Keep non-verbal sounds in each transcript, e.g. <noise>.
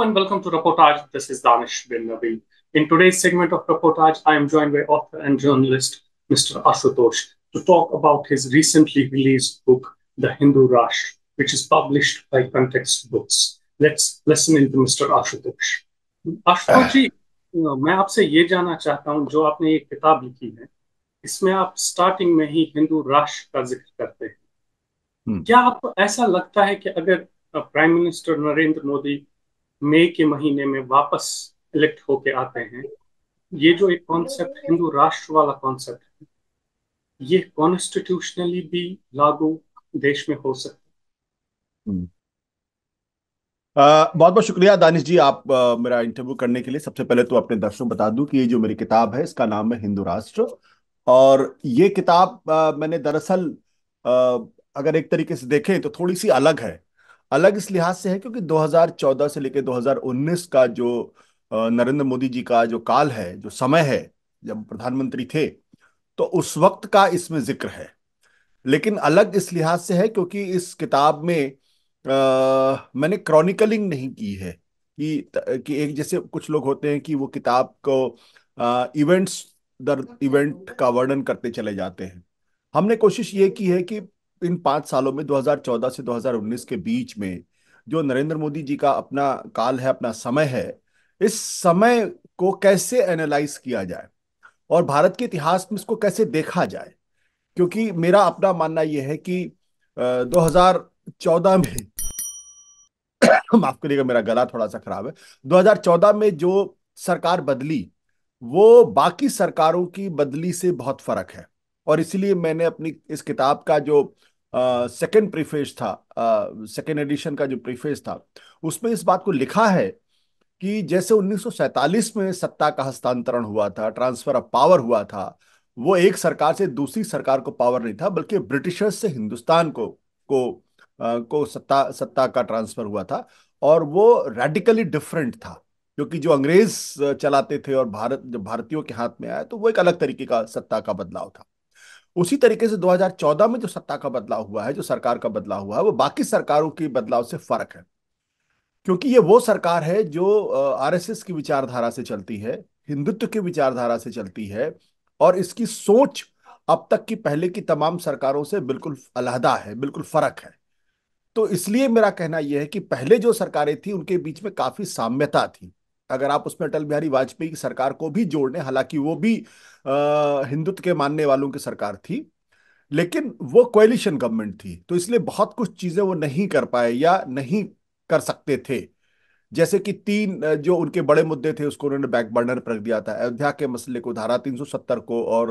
and welcome to Reportage. This is Danish Bin Nabil. In today's segment of Reportage, I am joined by author and journalist Mr. Ashutosh to talk about his recently released book, The Hindu Rush, which is published by Context Books. Let's listen in to Mr. Ashutosh. Ashutosh जी, मैं आपसे ये जानना चाहता हूँ जो आपने ये किताब लिखी है इसमें आप स्टार्टिंग में ही हिंदू राष्ट्र का जिक्र करते हैं क्या आपको ऐसा लगता है कि अगर प्राइम मिनिस्टर नरेंद्र मोदी मई के महीने में वापस इलेक्ट होके आते हैं ये जो एक कॉन्सेप्ट हिंदू राष्ट्र वाला कॉन्सेप्ट है ये कॉन्स्टिट्यूशनली भी लागू देश में हो सकता है हम्म। बहुत बहुत शुक्रिया दानिश जी आप आ, मेरा इंटरव्यू करने के लिए सबसे पहले तो अपने दर्शकों बता दूं कि ये जो मेरी किताब है इसका नाम है हिंदू राष्ट्र और ये किताब आ, मैंने दरअसल अगर एक तरीके से देखें तो थोड़ी सी अलग है अलग इस लिहाज से है क्योंकि 2014 से लेकर 2019 का जो नरेंद्र मोदी जी का जो काल है जो समय है जब प्रधानमंत्री थे तो उस वक्त का इसमें जिक्र है लेकिन अलग इस लिहाज से है क्योंकि इस किताब में आ, मैंने क्रॉनिकलिंग नहीं की है कि कि एक जैसे कुछ लोग होते हैं कि वो किताब को आ, इवेंट्स दर इवेंट का वर्णन करते चले जाते हैं हमने कोशिश ये की है कि इन पांच सालों में 2014 से 2019 के बीच में जो नरेंद्र मोदी जी का अपना काल है अपना समय है इस समय को कैसे एनालाइज किया जाए और भारत के इतिहास में इसको कैसे देखा जाए क्योंकि मेरा अपना मानना यह है कि आ, 2014 में <coughs> माफ करिएगा मेरा गला थोड़ा सा खराब है 2014 में जो सरकार बदली वो बाकी सरकारों की बदली से बहुत फर्क है और इसलिए मैंने अपनी इस किताब का जो सेकेंड प्रीफेस था सेकेंड एडिशन का जो प्रीफेस था उसमें इस बात को लिखा है कि जैसे 1947 में सत्ता का हस्तांतरण हुआ था ट्रांसफर ऑफ पावर हुआ था वो एक सरकार से दूसरी सरकार को पावर नहीं था बल्कि ब्रिटिशर्स से हिंदुस्तान को को आ, को सत्ता सत्ता का ट्रांसफर हुआ था और वो रेडिकली डिफरेंट था क्योंकि जो अंग्रेज चलाते थे और भारत जो भारतीयों के हाथ में आया तो वो एक अलग तरीके का सत्ता का बदलाव था उसी तरीके से 2014 में जो सत्ता का बदलाव हुआ है जो सरकार का बदलाव हुआ है वो बाकी सरकारों के बदलाव से फर्क है क्योंकि ये वो सरकार है जो आरएसएस की विचारधारा से चलती है हिंदुत्व की विचारधारा से चलती है और इसकी सोच अब तक की पहले की तमाम सरकारों से बिल्कुल अलहदा है बिल्कुल फर्क है तो इसलिए मेरा कहना यह है कि पहले जो सरकारें थी उनके बीच में काफी साम्यता थी अगर आप उसमें अटल बिहारी वाजपेयी की सरकार को भी जोड़ लें हालांकि वो भी हिंदुत्व के मानने वालों की सरकार थी लेकिन वो क्वेलिशन गवर्नमेंट थी तो इसलिए बहुत कुछ चीजें वो नहीं कर पाए या नहीं कर सकते थे जैसे कि तीन जो उनके बड़े मुद्दे थे उसको उन्होंने बैक बर्नर पर रख दिया था अयोध्या के मसले को धारा 370 को और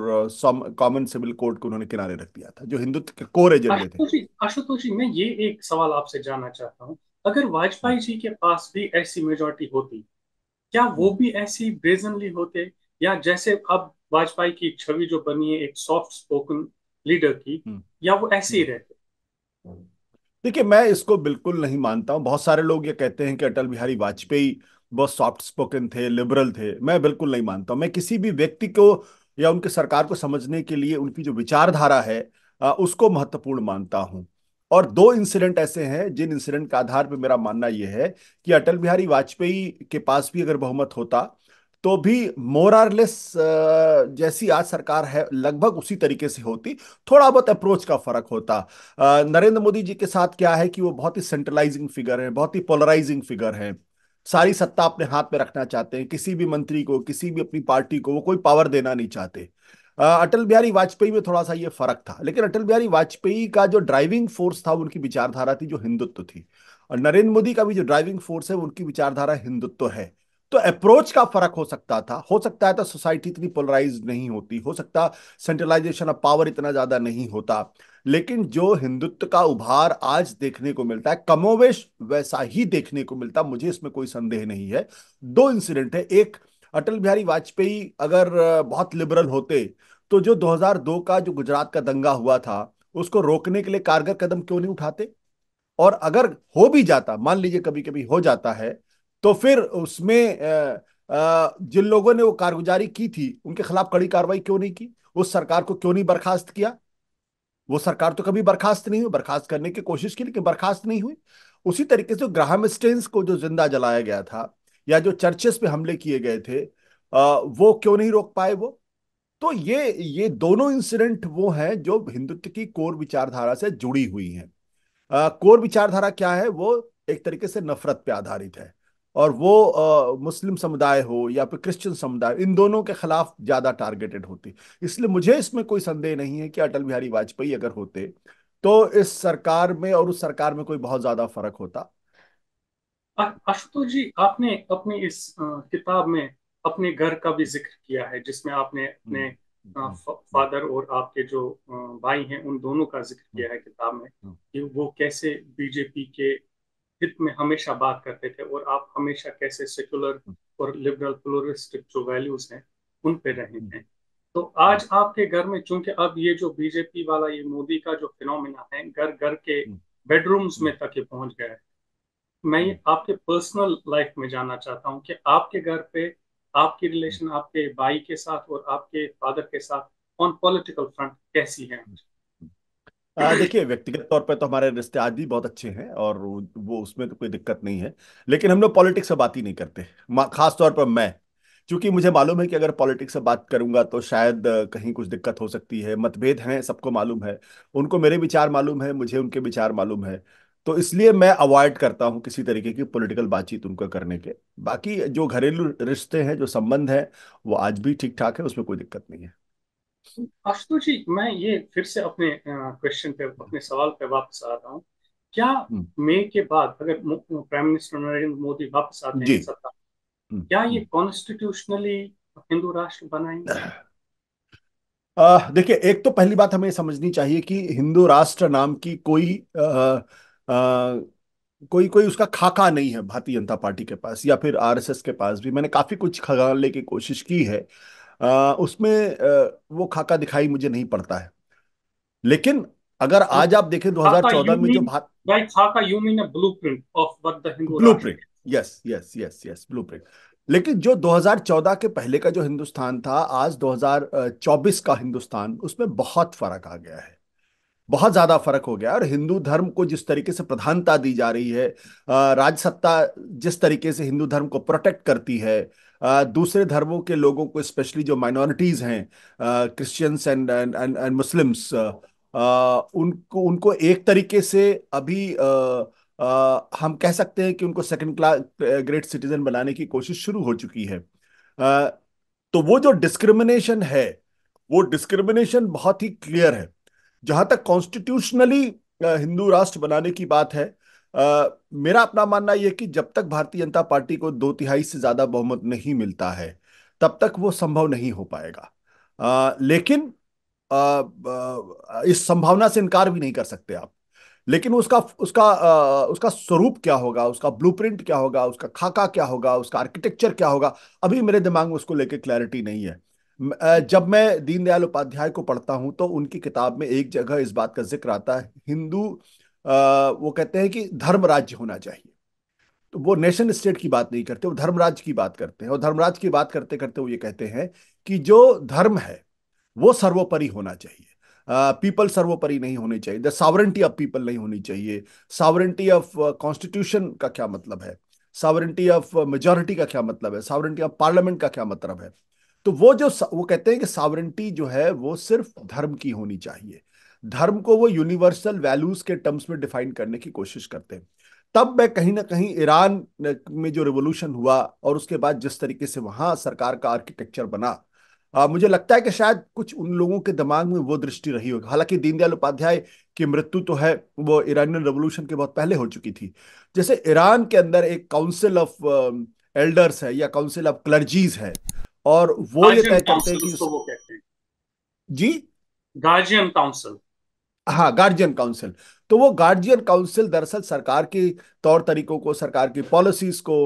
कॉमन सिविल कोर्ट को उन्होंने किनारे रख दिया था जो हिंदुत्व के कोर एजेंडे थे आशुतोष जी मैं ये एक सवाल आपसे जानना चाहता हूँ अगर वाजपेयी जी के पास भी ऐसी मेजोरिटी होती क्या वो भी ऐसी ब्रेजनली होते या जैसे अब वाजपेयी की छवि जो बनी है एक सॉफ्ट स्पोकन लीडर की हम्म। या वो ऐसे ही रहते देखिए मैं इसको बिल्कुल नहीं मानता हूँ बहुत सारे लोग ये कहते हैं कि अटल बिहारी वाजपेयी बहुत सॉफ्ट स्पोकन थे लिबरल थे मैं बिल्कुल नहीं मानता हूं मैं किसी भी व्यक्ति को या उनके सरकार को समझने के लिए उनकी जो विचारधारा है उसको महत्वपूर्ण मानता हूँ और दो इंसिडेंट ऐसे हैं जिन इंसिडेंट के आधार पर मेरा मानना यह है कि अटल बिहारी वाजपेयी के पास भी अगर बहुमत होता तो भी मोरारलेस जैसी आज सरकार है लगभग उसी तरीके से होती थोड़ा बहुत अप्रोच का फर्क होता नरेंद्र मोदी जी के साथ क्या है कि वो बहुत ही सेंट्रलाइजिंग फिगर है बहुत ही पोलराइजिंग फिगर है सारी सत्ता अपने हाथ में रखना चाहते हैं किसी भी मंत्री को किसी भी अपनी पार्टी को वो कोई पावर देना नहीं चाहते अटल बिहारी वाजपेयी में थोड़ा सा ये फर्क था लेकिन अटल बिहारी वाजपेयी का जो ड्राइविंग फोर्स था उनकी विचारधारा थी जो हिंदुत्व थी और नरेंद्र मोदी का भी जो ड्राइविंग फोर्स है उनकी विचारधारा हिंदुत्व है तो अप्रोच का फर्क हो सकता था हो सकता है तो सोसाइटी इतनी पोलराइज नहीं होती हो सकता सेंट्रलाइजेशन ऑफ पावर इतना ज्यादा नहीं होता लेकिन जो हिंदुत्व का उभार आज देखने को मिलता है कमोवेश वैसा ही देखने को मिलता मुझे इसमें कोई संदेह नहीं है दो इंसिडेंट है एक अटल बिहारी वाजपेयी अगर बहुत लिबरल होते तो जो 2002 का जो गुजरात का दंगा हुआ था उसको रोकने के लिए कारगर कदम क्यों नहीं उठाते और अगर हो भी जाता मान लीजिए कभी कभी हो जाता है तो फिर उसमें जिन लोगों ने वो कारगुजारी की थी उनके खिलाफ कड़ी कार्रवाई क्यों नहीं की उस सरकार को क्यों नहीं बर्खास्त किया वो सरकार तो कभी बर्खास्त नहीं हुई बर्खास्त करने की कोशिश की लेकिन बर्खास्त नहीं हुई उसी तरीके से ग्राहम स्टेंस को जो जिंदा जलाया गया था या जो चर्चेस पे हमले किए गए थे वो क्यों नहीं रोक पाए वो तो ये ये दोनों इंसिडेंट वो हैं जो हिंदुत्व की कोर विचारधारा से जुड़ी हुई हैं कोर विचारधारा क्या है वो एक तरीके से नफरत पे आधारित है और वो आ, मुस्लिम समुदाय हो या फिर क्रिश्चियन समुदाय इन दोनों के खिलाफ ज़्यादा टारगेटेड होती इसलिए मुझे इसमें कोई संदेह नहीं है कि अटल बिहारी वाजपेयी अगर होते तो इस सरकार में और उस सरकार में कोई बहुत ज़्यादा फर्क होता आशुतोष जी आपने अपनी इस किताब में अपने घर का भी जिक्र किया है जिसमें आपने अपने हम्म, हम्म, हम्म। फादर और आपके जो भाई हैं उन दोनों का जिक्र किया है किताब में कि वो कैसे बीजेपी के हित में हमेशा बात करते थे और आप हमेशा कैसे सेक्युलर और लिबरल प्लोरिस्टिक जो वैल्यूज हैं उन पे रहे हैं तो आज आपके घर में चूंकि अब ये जो बीजेपी वाला ये मोदी का जो फिनोमिना है घर घर के बेडरूम्स में तक ये पहुंच गया है मैं आपके पर्सनल लाइफ में जानना चाहता हूँ कि आपके घर पे आपकी रिलेशन हम्म। आपके भाई के साथ और आपके फादर के साथ ऑन पॉलिटिकल फ्रंट कैसी है देखिए व्यक्तिगत तौर पे तो हमारे रिश्ते आज भी बहुत अच्छे हैं और वो उसमें तो कोई दिक्कत नहीं है लेकिन हम लोग पॉलिटिक्स से बात ही नहीं करते खास तौर पर मैं क्योंकि मुझे मालूम है कि अगर पॉलिटिक्स से बात करूंगा तो शायद कहीं कुछ दिक्कत हो सकती है मतभेद हैं सबको मालूम है उनको मेरे विचार मालूम है मुझे उनके विचार मालूम है तो इसलिए मैं अवॉइड करता हूं किसी तरीके की पॉलिटिकल बातचीत उनका करने के बाकी जो घरेलू रिश्ते हैं जो संबंध है वो आज भी ठीक ठाक है उसमें कोई दिक्कत नहीं है आशुतोष जी मैं ये फिर से अपने क्वेश्चन पे अपने सवाल पे वापस आ रहा हूँ क्या हम्म। मई के बाद अगर प्राइम मिनिस्टर नरेंद्र मोदी वापस आते हैं सत्ता हम्म। क्या ये कॉन्स्टिट्यूशनली हिंदू राष्ट्र बनाएंगे देखिए एक तो पहली बात हमें समझनी चाहिए कि हिंदू राष्ट्र नाम की कोई आ, कोई कोई उसका खाका नहीं है भारतीय जनता पार्टी के पास या फिर आरएसएस के पास भी मैंने काफ़ी कुछ खंगालने की कोशिश की है आ, उसमें आ, वो खाका दिखाई मुझे नहीं पड़ता है लेकिन अगर हाँ, आज आप देखें 2014 में जो भारत खाका you mean blueprint of what the yes yes yes blue print लेकिन जो 2014 के पहले का जो हिंदुस्तान था आज 2024 का हिंदुस्तान उसमें बहुत फर्क आ गया है बहुत ज्यादा फर्क हो गया और हिंदू धर्म को जिस तरीके से प्रधानता दी जा रही है राजसत्ता जिस तरीके से हिंदू धर्म को प्रोटेक्ट करती है दूसरे धर्मों के लोगों को स्पेशली जो माइनॉरिटीज हैं क्रिश्चियंस एंड एंड मुस्लिम्स उनको उनको एक तरीके से अभी हम कह सकते हैं कि उनको सेकंड क्लास ग्रेट सिटीजन बनाने की कोशिश शुरू हो चुकी है तो वो जो डिस्क्रिमिनेशन है वो डिस्क्रिमिनेशन बहुत ही क्लियर है जहां तक कॉन्स्टिट्यूशनली हिंदू राष्ट्र बनाने की बात है आ, मेरा अपना मानना यह कि जब तक भारतीय जनता पार्टी को दो तिहाई से ज्यादा बहुमत नहीं मिलता है तब तक वो संभव नहीं हो पाएगा आ, लेकिन आ, आ, इस संभावना से इनकार भी नहीं कर सकते आप लेकिन उसका उसका आ, उसका स्वरूप क्या होगा उसका ब्लूप्रिंट क्या होगा उसका खाका क्या होगा उसका आर्किटेक्चर क्या होगा अभी मेरे दिमाग में उसको लेकर क्लैरिटी नहीं है जब मैं दीनदयाल उपाध्याय को पढ़ता हूं तो उनकी किताब में एक जगह इस बात का जिक्र आता है हिंदू वो कहते हैं कि धर्म राज्य होना चाहिए तो वो नेशन स्टेट की बात नहीं करते वो धर्मराज की बात करते हैं और धर्मराज की बात करते करते वो ये कहते हैं कि जो धर्म है वो सर्वोपरि होना चाहिए पीपल uh, सर्वोपरि नहीं होने चाहिए द सावरेंटी ऑफ पीपल नहीं होनी चाहिए सावरेंटी ऑफ कॉन्स्टिट्यूशन का क्या मतलब है सावरेंटी ऑफ मेजोरिटी का क्या मतलब है सावरेंटी ऑफ पार्लियामेंट का क्या मतलब है तो वो जो वो कहते हैं कि सावरेंटी जो है वो सिर्फ धर्म की होनी चाहिए धर्म को वो यूनिवर्सल वैल्यूज के टर्म्स में डिफाइन करने की कोशिश करते हैं तब मैं कहीं ना कहीं ईरान में जो रिवोल्यूशन हुआ और उसके बाद जिस तरीके से वहां सरकार का आर्किटेक्चर बना आ, मुझे लगता है कि शायद कुछ उन लोगों के दिमाग में वो दृष्टि रही होगी हालांकि दीनदयाल उपाध्याय की मृत्यु तो है वो ईरानियन रेवोल्यूशन के बहुत पहले हो चुकी थी जैसे ईरान के अंदर एक काउंसिल ऑफ एल्डर्स है या काउंसिल ऑफ क्लर्जीज है और वो ये तय करते हैं कि वो कहते हैं जी गार्जियन काउंसिल हाँ गार्जियन काउंसिल तो वो गार्जियन काउंसिल दरअसल सरकार के तौर तरीकों को सरकार की पॉलिसीज को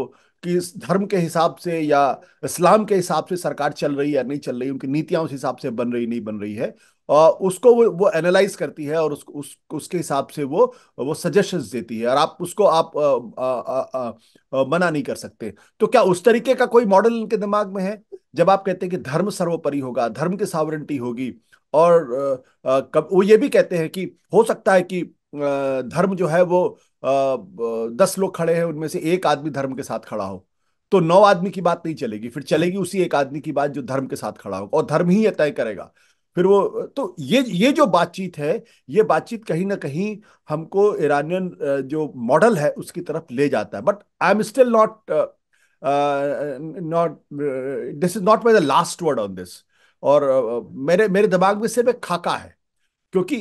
किस धर्म के हिसाब से या इस्लाम के हिसाब से सरकार चल रही है नहीं चल रही उनकी नीतियां उस हिसाब से बन रही नहीं बन रही है उसको वो वो एनालाइज करती है और उस, उस उसके हिसाब से वो वो सजेशंस देती है और आप उसको आप आ, आ, आ, मना नहीं कर सकते तो क्या उस तरीके का कोई मॉडल इनके दिमाग में है जब आप कहते हैं कि धर्म सर्वोपरि होगा धर्म की सावरंटी होगी और कब वो ये भी कहते हैं कि हो सकता है कि धर्म जो है वो दस लोग खड़े हैं उनमें से एक आदमी धर्म के साथ खड़ा हो तो नौ आदमी की बात नहीं चलेगी फिर चलेगी उसी एक आदमी की बात जो धर्म के साथ खड़ा होगा और धर्म ही यह तय करेगा फिर वो तो ये ये जो बातचीत है ये बातचीत कहीं ना कहीं हमको ईरानियन जो मॉडल है उसकी तरफ ले जाता है but I am still not not this is not my the last word on this और uh, मेरे मेरे दिमाग में सिर्फ एक खाका है क्योंकि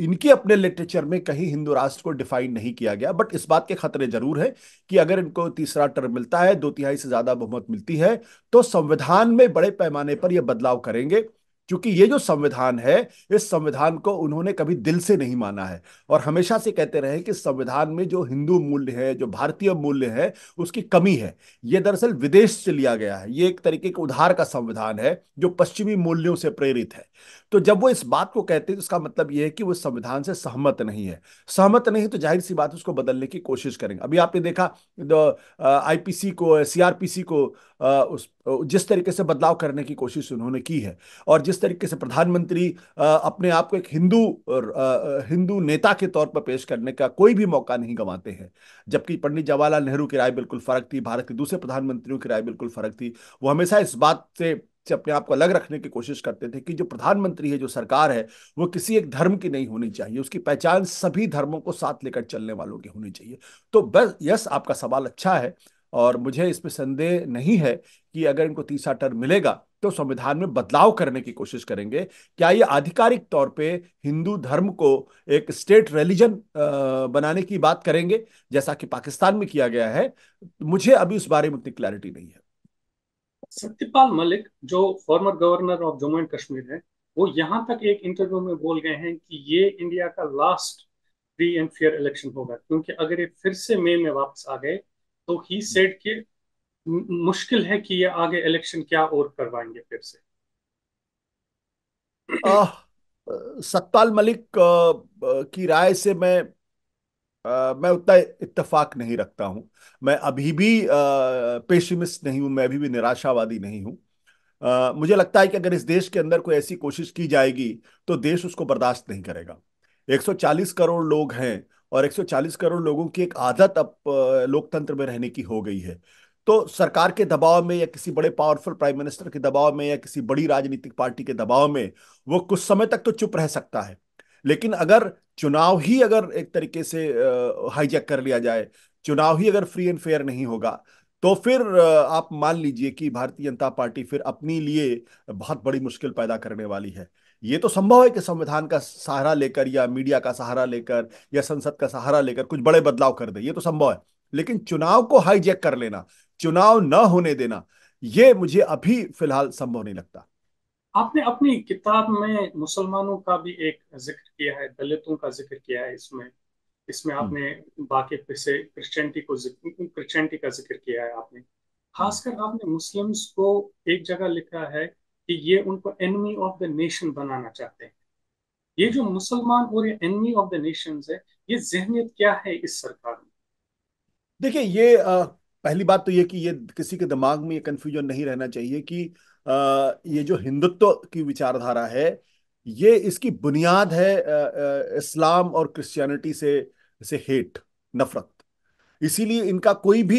इनके अपने लिटरेचर में कहीं हिंदू राष्ट्र को डिफाइन नहीं किया गया बट इस बात के खतरे जरूर है कि अगर इनको तीसरा टर्म मिलता है दो तिहाई से ज्यादा बहुमत मिलती है तो संविधान में बड़े पैमाने पर यह बदलाव करेंगे क्योंकि ये जो संविधान है इस संविधान को उन्होंने कभी दिल से नहीं माना है और हमेशा से कहते रहे कि संविधान में जो हिंदू मूल्य है जो भारतीय मूल्य है उसकी कमी है ये दरअसल विदेश से लिया गया है ये एक तरीके का उधार का संविधान है जो पश्चिमी मूल्यों से प्रेरित है तो जब वो इस बात को कहते हैं उसका तो मतलब ये है कि वो संविधान से सहमत नहीं है सहमत नहीं तो जाहिर सी बात उसको बदलने की कोशिश करेंगे अभी आपने देखा आईपीसी को सीआरपीसी को उस जिस तरीके से बदलाव करने की कोशिश उन्होंने की है और जिस तरीके से प्रधानमंत्री अपने आप को एक हिंदू हिंदू नेता के तौर पर पेश करने का कोई भी मौका नहीं गंवाते हैं जबकि पंडित जवाहरलाल नेहरू की राय बिल्कुल फ़र्क थी भारत के दूसरे प्रधानमंत्रियों की राय बिल्कुल फ़र्क थी वो हमेशा इस बात से अपने आप को अलग रखने की कोशिश करते थे कि जो प्रधानमंत्री है जो सरकार है वो किसी एक धर्म की नहीं होनी चाहिए उसकी पहचान सभी धर्मों को साथ लेकर चलने वालों की होनी चाहिए तो बस यस आपका सवाल अच्छा है और मुझे इसमें संदेह नहीं है कि अगर इनको तीसरा टर्म मिलेगा तो संविधान में बदलाव करने की कोशिश करेंगे क्या ये आधिकारिक तौर पे हिंदू धर्म को एक स्टेट रिलीजन बनाने की बात करेंगे जैसा कि पाकिस्तान में किया गया है मुझे अभी उस बारे में उतनी क्लैरिटी नहीं है सत्यपाल मलिक जो former governor of Jammu and Kashmir है वो यहां तक एक इंटरव्यू में बोल गए हैं कि ये इंडिया का last free and fair election होगा क्योंकि अगर ये फिर से मई में वापस आ गए तो ही सेड कि मुश्किल है कि ये आगे इलेक्शन क्या और करवाएंगे फिर से <coughs> आ, सत्ताल मलिक की राय से मैं आ, मैं उतना इत्तेफाक नहीं रखता हूं मैं अभी भी पेशमिस्ट नहीं हूं मैं अभी भी निराशावादी नहीं हूं आ, मुझे लगता है कि अगर इस देश के अंदर कोई ऐसी कोशिश की जाएगी तो देश उसको बर्दाश्त नहीं करेगा 140 करोड़ लोग हैं और 140 करोड़ लोगों की एक आदत अब लोकतंत्र में रहने की हो गई है तो सरकार के दबाव में या किसी बड़े पावरफुल प्राइम मिनिस्टर के दबाव में या किसी बड़ी राजनीतिक पार्टी के दबाव में वो कुछ समय तक तो चुप रह सकता है लेकिन अगर चुनाव ही अगर एक तरीके से हाईजैक कर लिया जाए चुनाव ही अगर फ्री एंड फेयर नहीं होगा तो फिर आप मान लीजिए कि भारतीय जनता पार्टी फिर अपने लिए बहुत बड़ी मुश्किल पैदा करने वाली है ये तो संभव है कि संविधान का सहारा लेकर या मीडिया का सहारा लेकर या संसद का सहारा लेकर कुछ बड़े बदलाव कर दे ये तो संभव है लेकिन चुनाव को हाईजेक कर लेना चुनाव न होने देना ये मुझे अभी फिलहाल संभव नहीं लगता आपने अपनी किताब में मुसलमानों का भी एक जिक्र किया है दलितों का जिक्र किया है इसमें इसमें हम्म। आपने बाकी फिर से क्रिश्चियनिटी को क्रिश्चियनिटी का जिक्र किया है आपने हम्म। खासकर आपने मुस्लिम्स को एक जगह लिखा है कि ये उनको एनमी ऑफ द नेशन बनाना चाहते हैं ये जो मुसलमान और ये एनमी ऑफ द नेशन है ये जहनीत क्या है इस सरकार में देखिए ये आ, पहली बात तो ये कि ये किसी के दिमाग में ये कंफ्यूजन नहीं रहना चाहिए कि आ, ये जो हिंदुत्व की विचारधारा है ये इसकी बुनियाद है आ, आ, इस्लाम और क्रिश्चियनिटी से से हेट नफरत इसीलिए इनका कोई भी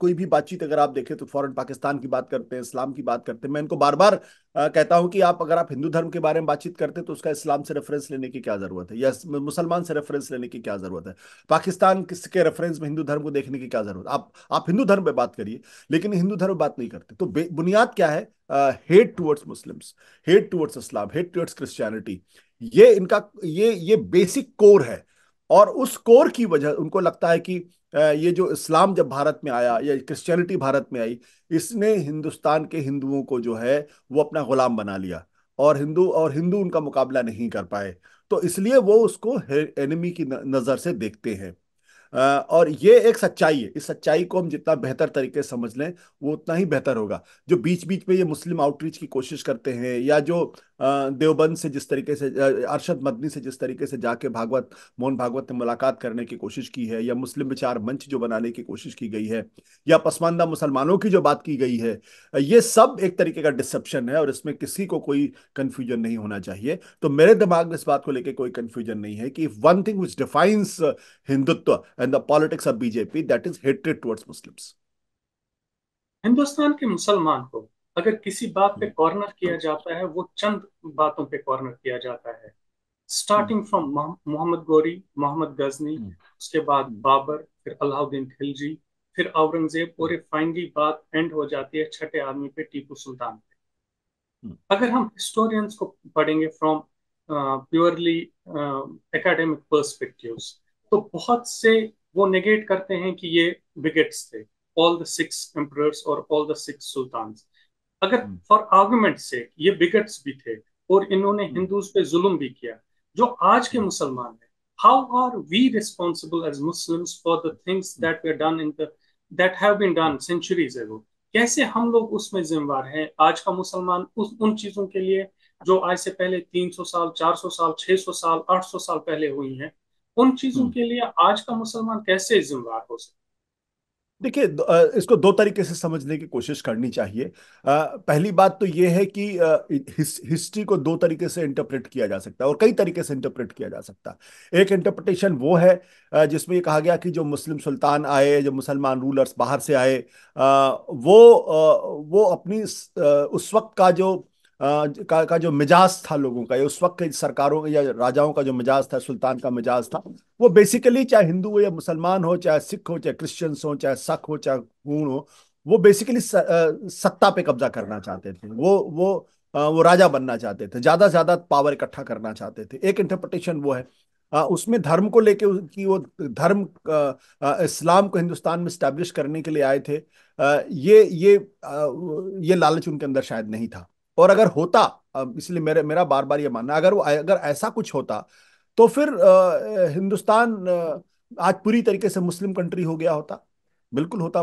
कोई भी बातचीत अगर आप देखें तो फॉरन पाकिस्तान की बात करते हैं इस्लाम की बात करते हैं मैं इनको बार बार कहता हूं कि आप अगर आप हिंदू धर्म के बारे में बातचीत करते हैं तो उसका इस्लाम से रेफरेंस लेने की क्या जरूरत है या मुसलमान से रेफरेंस लेने की क्या जरूरत है पाकिस्तान के रेफरेंस में हिंदू धर्म को देखने की क्या जरूरत आप आप हिंदू धर्म पर बात करिए लेकिन हिंदू धर्म बात नहीं करते तो बुनियाद क्या है hate towards Muslims hate towards Islam hate towards Christianity ये इनका ये ये बेसिक कोर है और उस कोर की वजह उनको लगता है कि ये जो इस्लाम जब भारत में आया या क्रिश्चियनिटी भारत में आई इसने हिंदुस्तान के हिंदुओं को जो है वो अपना गुलाम बना लिया और हिंदू और हिंदू उनका मुकाबला नहीं कर पाए तो इसलिए वो उसको एनिमी की नज़र से देखते हैं और ये एक सच्चाई है इस सच्चाई को हम जितना बेहतर तरीके से समझ लें वो उतना ही बेहतर होगा जो बीच बीच में ये मुस्लिम आउटरीच की कोशिश करते हैं या जो देवबंद से जिस तरीके से अरशद मदनी से जिस तरीके से जाके भागवत मोहन भागवत ने मुलाकात करने की कोशिश की है या मुस्लिम विचार मंच जो बनाने की कोशिश की गई है या पसमानदा मुसलमानों की जो बात की गई है ये सब एक तरीके का डिसेप्शन है और इसमें किसी को कोई कन्फ्यूजन नहीं होना चाहिए तो मेरे दिमाग में इस बात को लेकर कोई कन्फ्यूजन नहीं है कि one thing which defines Hindutva and the politics of BJP that is hatred towards Muslims Hindustan के मुसलमान को अगर किसी बात पे कॉर्नर hmm. किया hmm. जाता है वो चंद बातों पे कॉर्नर किया जाता है starting from hmm. Mohammad Ghori Mohammad Ghazni उसके बाद बाबर फिर अलाउद्दीन खिलजी फिर औरंगजेब और फाइनली बात एंड हो जाती है छठे आदमी पे टीपू सुल्तान पे अगर हम हिस्टोरियंस को पढ़ेंगे फ्रॉम प्योरली एकेडमिक पर्सपेक्टिव्स तो बहुत से वो नेगेट करते हैं कि ये बिगेट्स थे ऑल द सिक्स एम्प्रर्स और ऑल द सिक्स सुल्तान अगर फॉर आर्गूमेंट से ये बिगट्स भी थे और इन्होंने hmm. हिंदूज पे जुल्म भी किया जो आज के hmm. मुसलमान हैं how are we responsible as Muslim for the things that we done in the that have been done centuries ago कैसे हम लोग उसमें जिम्मेवार हैं आज का मुसलमान उस उन चीजों के लिए जो आज से पहले 300 साल 400 साल 600 साल 800 साल पहले हुई हैं उन चीजों हम्म। के लिए आज का मुसलमान कैसे जिम्मेवार हो सकता देखिए इसको दो तरीके से समझने की कोशिश करनी चाहिए पहली बात तो ये है कि हिस, हिस्ट्री को दो तरीके से इंटरप्रेट किया जा सकता है और कई तरीके से इंटरप्रेट किया जा सकता है एक इंटरप्रिटेशन वो है जिसमें ये कहा गया कि जो मुस्लिम सुल्तान आए जो मुसलमान रूलर्स बाहर से आए वो वो अपनी उस वक्त का जो का, का जो मिजाज था लोगों का उस वक्त की सरकारों या राजाओं का जो मिजाज था सुल्तान का मिजाज था वो बेसिकली चाहे हिंदू हो या मुसलमान हो चाहे सिख हो चाहे क्रिश्चियंस हो चाहे सख हो चाहे गुण हो वो बेसिकली सत्ता पे कब्जा करना चाहते थे वो वो वो राजा बनना चाहते थे ज़्यादा से ज़्यादा पावर इकट्ठा करना चाहते थे एक इंटरप्रटेशन वो है उसमें धर्म को लेके कि वो धर्म इस्लाम को हिंदुस्तान में स्टैब्लिश करने के लिए आए थे ये ये ये लालच उनके अंदर शायद नहीं था और अगर होता इसलिए मेरे मेरा बार बार ये मानना अगर वो अगर ऐसा कुछ होता तो फिर आ, हिंदुस्तान आज पूरी तरीके से मुस्लिम कंट्री हो गया होता बिल्कुल होता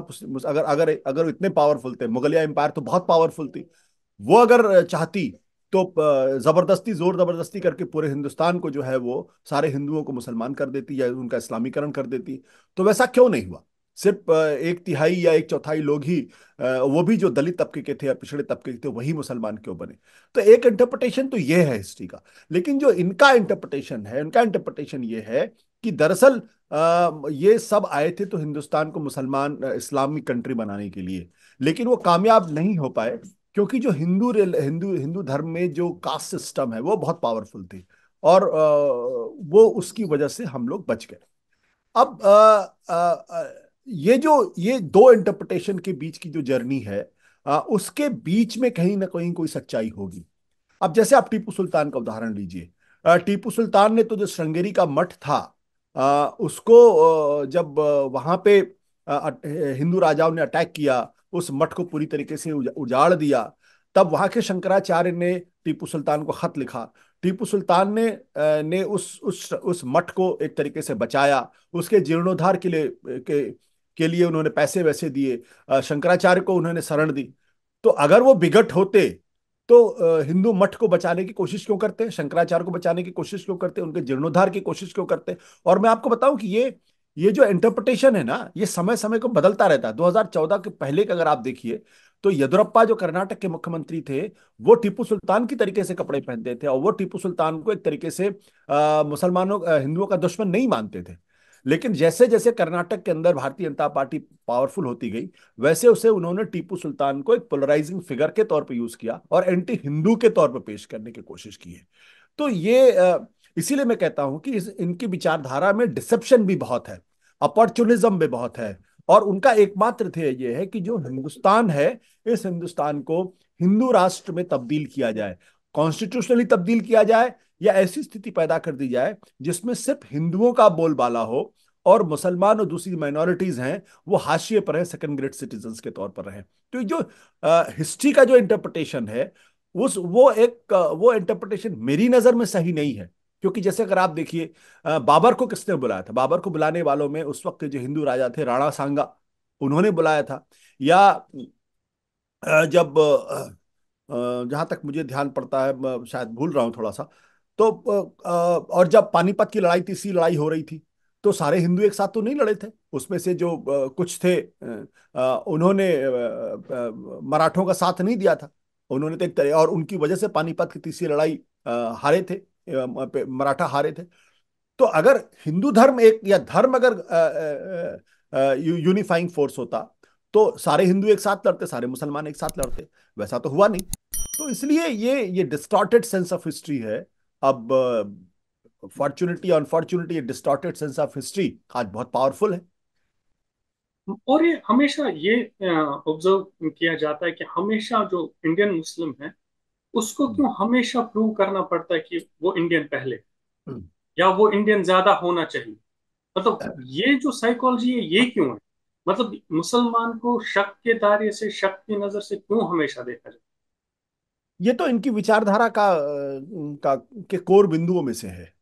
अगर अगर अगर इतने पावरफुल थे मुगलिया एम्पायर तो बहुत पावरफुल थी वो अगर चाहती तो जबरदस्ती जोर जबरदस्ती करके पूरे हिंदुस्तान को जो है वो सारे हिंदुओं को मुसलमान कर देती या उनका इस्लामीकरण कर देती तो वैसा क्यों नहीं हुआ सिर्फ एक तिहाई या एक चौथाई लोग ही वो भी जो दलित तबके के थे या पिछड़े तबके के थे वही मुसलमान क्यों बने तो एक इंटरप्रटेशन तो ये है हिस्ट्री का लेकिन जो इनका इंटरप्रटेशन है उनका इंटरप्रटेशन ये है कि दरअसल ये सब आए थे तो हिंदुस्तान को मुसलमान इस्लामी कंट्री बनाने के लिए लेकिन वो कामयाब नहीं हो पाए क्योंकि जो हिंदू हिंदू हिंदू धर्म में जो कास्ट सिस्टम है वो बहुत पावरफुल थी और वो उसकी वजह से हम लोग बच गए अब आ, आ, आ, ये जो ये दो इंटरप्रिटेशन के बीच की जो जर्नी है आ, उसके बीच में कहीं ना कहीं कोई सच्चाई होगी अब जैसे आप टीपू सुल्तान का उदाहरण लीजिए टीपू सुल्तान ने तो जो श्रृंगेरी का मठ था आ, उसको जब वहां पे हिंदू राजाओं ने अटैक किया उस मठ को पूरी तरीके से उजाड़ दिया तब वहां के शंकराचार्य ने टीपू सुल्तान को खत लिखा टीपू सुल्तान ने ने उस उस उस मठ को एक तरीके से बचाया उसके जीर्णोद्धार के लिए के के लिए उन्होंने पैसे वैसे दिए शंकराचार्य को उन्होंने शरण दी तो अगर वो बिगट होते तो हिंदू मठ को बचाने की कोशिश क्यों करते हैं शंकराचार्य को बचाने की कोशिश क्यों करते हैं उनके जीर्णोद्धार की कोशिश क्यों करते हैं और मैं आपको बताऊं कि ये ये जो इंटरप्रिटेशन है ना ये समय समय को बदलता रहता है 2014 के पहले का अगर आप देखिए तो येदुरप्पा जो कर्नाटक के मुख्यमंत्री थे वो टीपू सुल्तान की तरीके से कपड़े पहनते थे और वो टीपू सुल्तान को एक तरीके से मुसलमानों हिंदुओं का दुश्मन नहीं मानते थे लेकिन जैसे जैसे कर्नाटक के अंदर भारतीय जनता पार्टी पावरफुल होती गई वैसे उसे उन्होंने टीपू सुल्तान को एक पोलराइजिंग फिगर के तौर पर यूज किया और एंटी हिंदू के तौर पर पेश करने की कोशिश की है तो ये इसीलिए मैं कहता हूं कि इस इनकी विचारधारा में डिसेप्शन भी बहुत है अपॉर्चुनिज्म भी बहुत है और उनका एकमात्र ध्येय ये है कि जो हिंदुस्तान है इस हिंदुस्तान को हिंदू राष्ट्र में तब्दील किया जाए कॉन्स्टिट्यूशनली तब्दील किया जाए या ऐसी स्थिति पैदा कर दी जाए जिसमें सिर्फ हिंदुओं का बोलबाला हो और मुसलमान और दूसरी माइनॉरिटीज़ हैं वो हाशिए पर हैं सेकेंड ग्रेड सिटीजन के तौर पर रहे तो जो हिस्ट्री का जो इंटरप्रटेशन है उस वो एक वो इंटरप्रटेशन मेरी नज़र में सही नहीं है क्योंकि जैसे अगर आप देखिए बाबर को किसने बुलाया था बाबर को बुलाने वालों में उस वक्त जो हिंदू राजा थे राणा सांगा उन्होंने बुलाया था या जब जहां तक मुझे ध्यान पड़ता है शायद भूल रहा हूं थोड़ा सा तो और जब पानीपत की लड़ाई तीसरी लड़ाई हो रही थी तो सारे हिंदू एक साथ तो नहीं लड़े थे उसमें से जो कुछ थे उन्होंने मराठों का साथ नहीं दिया था उन्होंने तो एक तरह और उनकी वजह से पानीपत की तीसरी लड़ाई हारे थे मराठा हारे थे तो अगर हिंदू धर्म एक या धर्म अगर यूनिफाइंग फोर्स होता तो सारे हिंदू एक साथ लड़ते सारे मुसलमान एक साथ लड़ते वैसा तो हुआ नहीं तो इसलिए ये ये डिस्टॉर्टेड सेंस ऑफ हिस्ट्री है अब fortunately unfortunately distorted sense of history आज बहुत पावरफुल है और ये हमेशा ये ऑब्जर्व uh, किया जाता है कि हमेशा जो इंडियन मुस्लिम है उसको हम्म। क्यों हमेशा प्रूव करना पड़ता है कि वो इंडियन पहले हम्म। या वो इंडियन ज्यादा होना चाहिए मतलब ये जो साइकोलॉजी है ये क्यों है मतलब मुसलमान को शक के दायरे से शक की नजर से क्यों हमेशा देखा जाता है ये तो इनकी विचारधारा का का के कोर बिंदुओं में से है